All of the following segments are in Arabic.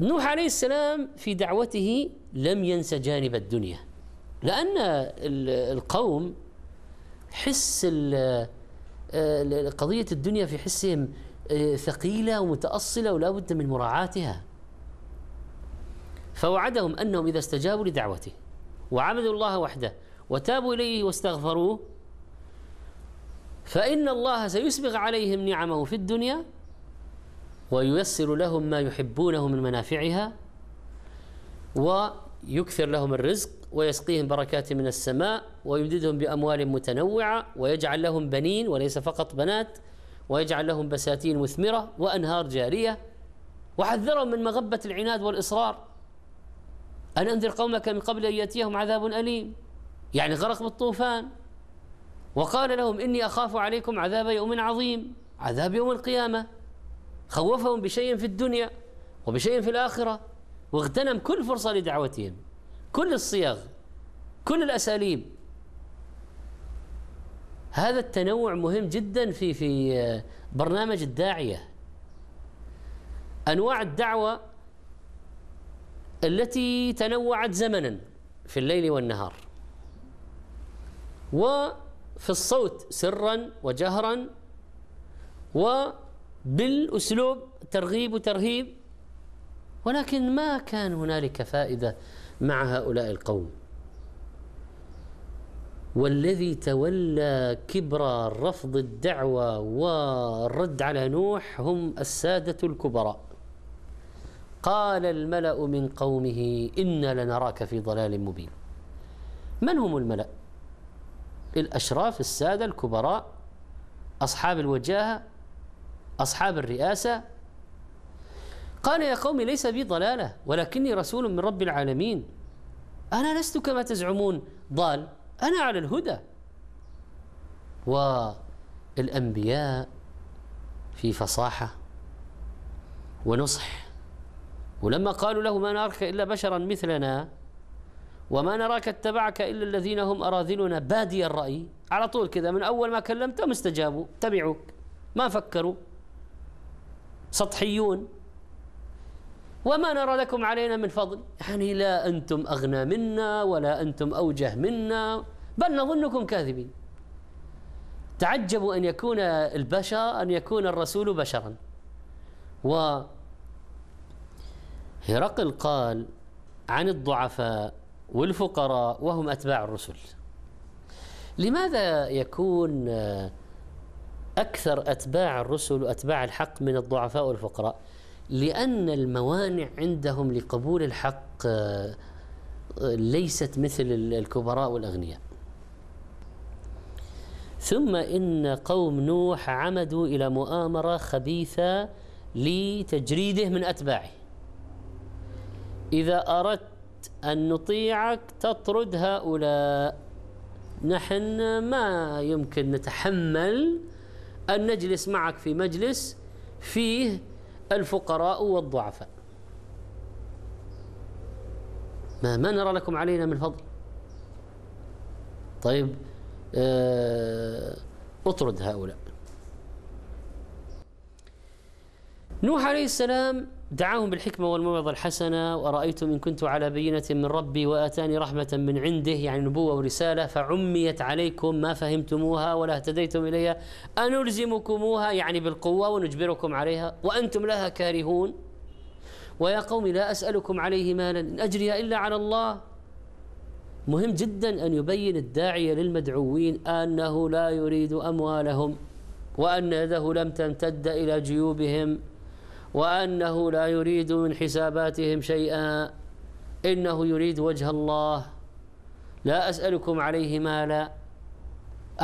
نوح عليه السلام في دعوته لم ينس جانب الدنيا لأن القوم حس آه، قضية الدنيا في حسهم آه، ثقيلة ومتأصلة ولا بد من مراعاتها فوعدهم أنهم إذا استجابوا لدعوته وعبدوا الله وحده وتابوا إليه واستغفروه فإن الله سيسبغ عليهم نعمه في الدنيا وييسر لهم ما يحبونه من منافعها ويكثر لهم الرزق ويسقيهم بركات من السماء ويمددهم بأموال متنوعة ويجعل لهم بنين وليس فقط بنات ويجعل لهم بساتين مثمرة وأنهار جارية وحذرهم من مغبة العناد والإصرار أن أنذر قومك من قبل أن يأتيهم عذاب أليم يعني غرق بالطوفان وقال لهم إني أخاف عليكم عذاب يوم عظيم عذاب يوم القيامة خوفهم بشيء في الدنيا وبشيء في الآخرة واغتنم كل فرصة لدعوتهم كل الصيغ كل الأساليب هذا التنوع مهم جدا في في برنامج الداعية أنواع الدعوة التي تنوعت زمنا في الليل والنهار وفي الصوت سرا وجهرا و بالأسلوب ترغيب وترهيب ولكن ما كان هنالك فائدة مع هؤلاء القوم والذي تولى كبر رفض الدعوة والرد على نوح هم السادة الكبراء قال الملأ من قومه إنا لنراك في ضلال مبين من هم الملأ؟ الأشراف السادة الكبراء أصحاب الوجاهة أصحاب الرئاسة قال يا قوم ليس بي ضلالة ولكني رسول من رب العالمين أنا لست كما تزعمون ضال أنا على الهدى والأنبياء في فصاحة ونصح ولما قالوا له ما نراك إلا بشرا مثلنا وما نراك اتبعك إلا الذين هم أراذلنا بادي الرأي على طول كذا من أول ما كلمتهم استجابوا تبعوك ما فكروا سطحيون وما نرى لكم علينا من فضل يعني لا أنتم أغنى منا ولا أنتم أوجه منا بل نظنكم كاذبين تعجبوا أن يكون البشر أن يكون الرسول بشرا و هرقل قال عن الضعفاء والفقراء وهم أتباع الرسل لماذا يكون أكثر أتباع الرسل وأتباع الحق من الضعفاء والفقراء لأن الموانع عندهم لقبول الحق آه، ليست مثل الكبراء والأغنياء ثم إن قوم نوح عمدوا إلى مؤامرة خبيثة لتجريده من أتباعه إذا أردت أن نطيعك تطرد هؤلاء نحن ما يمكن نتحمل أن نجلس معك في مجلس فيه الفقراء والضعفاء ما, ما نرى لكم علينا من فضل طيب آه، اطرد هؤلاء نوح عليه السلام دعاهم بالحكمة والموعظة الحسنة ورأيتم إن كنت على بينة من ربي وآتاني رحمة من عنده يعني نبوة ورسالة فعميت عليكم ما فهمتموها ولا اهتديتم إليها أنلزمكموها يعني بالقوة ونجبركم عليها وأنتم لها كارهون ويا قوم لا أسألكم عليه مالا إن أجري إلا على الله مهم جدا أن يبين الداعية للمدعوين أنه لا يريد أموالهم وأن يده لم تمتد إلى جيوبهم وأنه لا يريد من حساباتهم شيئا إنه يريد وجه الله لا أسألكم عليه مالا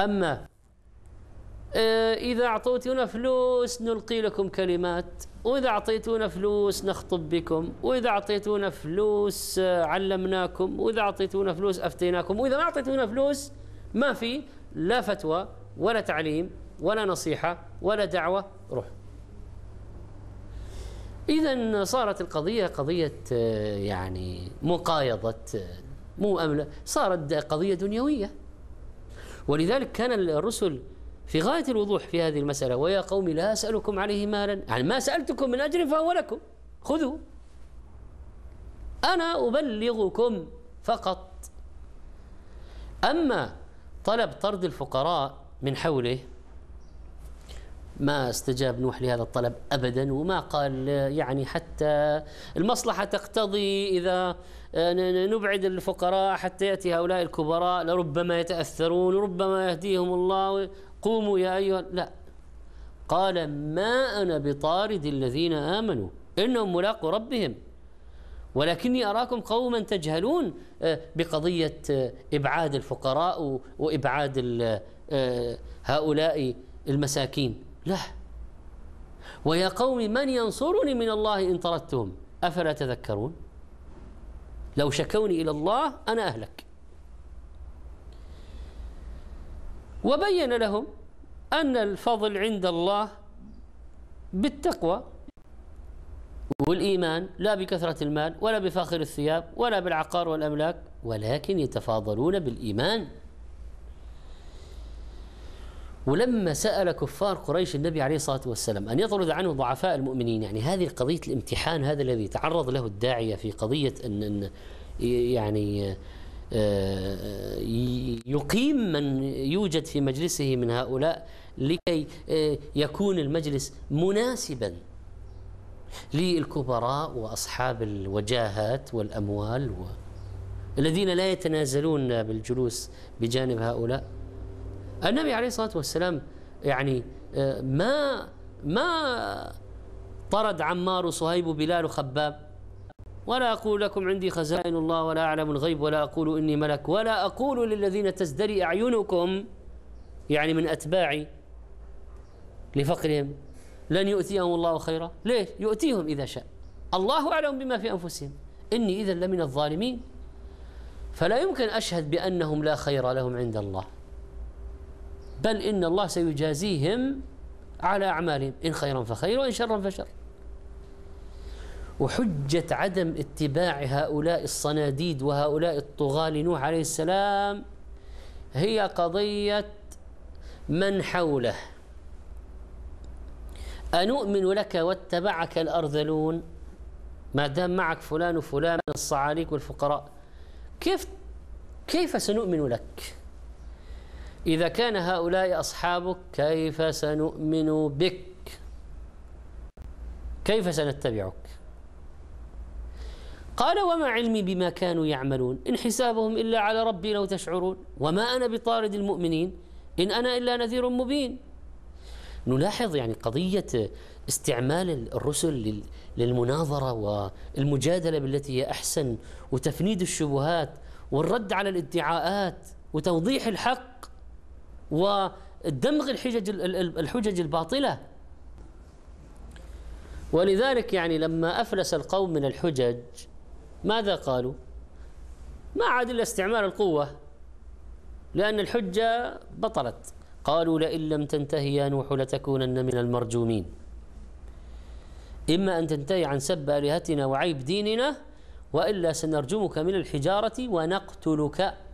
أما آه، إذا أعطيتونا فلوس نلقي لكم كلمات وإذا أعطيتونا فلوس نخطب بكم وإذا أعطيتونا فلوس آه، علمناكم وإذا أعطيتونا فلوس أفتيناكم وإذا ما أعطيتونا فلوس ما في لا فتوى ولا تعليم ولا نصيحة ولا دعوة روح إذا صارت القضية قضية آه، يعني مقايضة آه، مو أملة صارت قضية دنيوية ولذلك كان الرسل في غاية الوضوح في هذه المسألة ويا قوم لا أسألكم عليه مالا يعني ما سألتكم من أجر فهو لكم خذوا أنا أبلغكم فقط أما طلب طرد الفقراء من حوله ما استجاب نوح لهذا الطلب أبدا وما قال يعني حتى المصلحة تقتضي إذا آه، نبعد الفقراء حتى يأتي هؤلاء الكبراء لربما يتأثرون ربما يهديهم الله قوموا يا أيها لا قال ما أنا بطارد الذين آمنوا إنهم ملاقوا ربهم ولكني أراكم قوما تجهلون آه، بقضية آه، إبعاد الفقراء وإبعاد هؤلاء المساكين لا ويا قوم من ينصرني من الله إن طردتهم أفلا تذكرون لو شكوني إلى الله أنا أهلك وبين لهم أن الفضل عند الله بالتقوى والإيمان لا بكثرة المال ولا بفاخر الثياب ولا بالعقار والأملاك ولكن يتفاضلون بالإيمان ولما سأل كفار قريش النبي عليه الصلاة والسلام أن يطرد عنه ضعفاء المؤمنين يعني هذه قضية الامتحان هذا الذي تعرض له الداعية في قضية أن, أن يعني آه، يقيم من يوجد في مجلسه من هؤلاء لكي آه، يكون المجلس مناسبا للكبراء واصحاب الوجاهات والاموال و... الذين لا يتنازلون بالجلوس بجانب هؤلاء النبي عليه الصلاة والسلام يعني آه، ما ما طرد عمار وصهيب وبلال وخباب ولا أقول لكم عندي خزائن الله ولا أعلم الغيب ولا أقول إني ملك ولا أقول للذين تزدري أعينكم يعني من أتباعي لفقرهم لن يؤتيهم الله خيرا ليه يؤتيهم إذا شاء الله أعلم بما في أنفسهم إني إذا لمن الظالمين فلا يمكن أشهد بأنهم لا خير لهم عند الله بل إن الله سيجازيهم على أعمالهم إن خيرا فخير وإن شرا فشر وحجة عدم اتباع هؤلاء الصناديد وهؤلاء الطغاة لنوح عليه السلام هي قضية من حوله أنؤمن لك واتبعك الأرذلون ما دام معك فلان وفلان من الصعاليك والفقراء كيف كيف سنؤمن لك؟ إذا كان هؤلاء أصحابك كيف سنؤمن بك كيف سنتبعك قال وما علمي بما كانوا يعملون إن حسابهم إلا على ربي لو تشعرون وما أنا بطارد المؤمنين إن أنا إلا نذير مبين نلاحظ يعني قضية استعمال الرسل للمناظرة والمجادلة بالتي هي أحسن وتفنيد الشبهات والرد على الادعاءات وتوضيح الحق ودمغ الحجج الحجج الباطله ولذلك يعني لما افلس القوم من الحجج ماذا قالوا؟ ما عاد الا استعمال القوه لان الحجه بطلت قالوا لئن لم تنتهي يا نوح لتكونن من المرجومين إما أن تنتهي عن سب آلهتنا وعيب ديننا وإلا سنرجمك من الحجارة ونقتلك